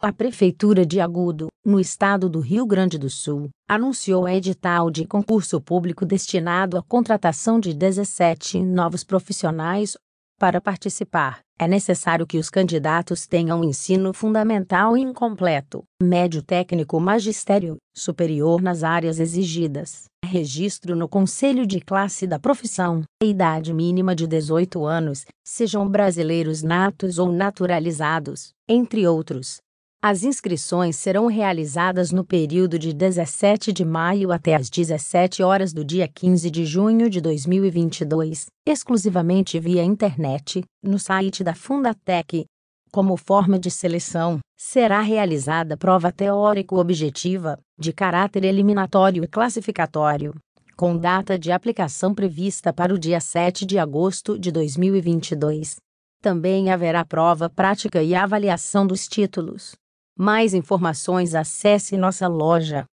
A Prefeitura de Agudo, no estado do Rio Grande do Sul, anunciou edital de concurso público destinado à contratação de 17 novos profissionais. Para participar, é necessário que os candidatos tenham ensino fundamental incompleto, médio técnico magistério, superior nas áreas exigidas, registro no Conselho de Classe da Profissão, idade mínima de 18 anos, sejam brasileiros natos ou naturalizados, entre outros. As inscrições serão realizadas no período de 17 de maio até às 17 horas do dia 15 de junho de 2022, exclusivamente via internet, no site da Fundatec. Como forma de seleção, será realizada prova teórico-objetiva, de caráter eliminatório e classificatório, com data de aplicação prevista para o dia 7 de agosto de 2022. Também haverá prova prática e avaliação dos títulos. Mais informações acesse nossa loja